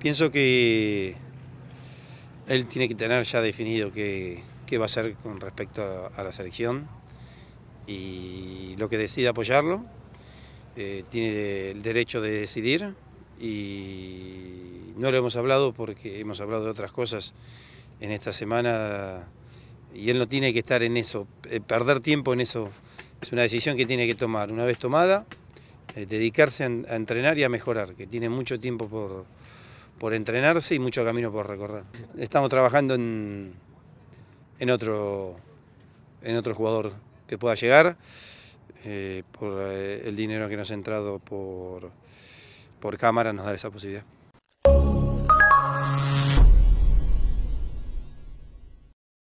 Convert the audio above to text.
Pienso que él tiene que tener ya definido qué, va a hacer con respecto a, la selección y lo que decida apoyarlo. Eh, tiene el derecho de decidir y no lo hemos hablado porque hemos hablado de otras cosas en esta semana y él no tiene que estar en eso, eh, perder tiempo en eso. Es una decisión que tiene que tomar. Una vez tomada, eh, dedicarse a, entrenar y a mejorar, que tiene mucho tiempo por, entrenarse y mucho camino por recorrer. Estamos trabajando en, en, otro, en otro jugador que pueda llegar, eh, por eh, el dinero que nos ha entrado por, por cámara nos da esa posibilidad.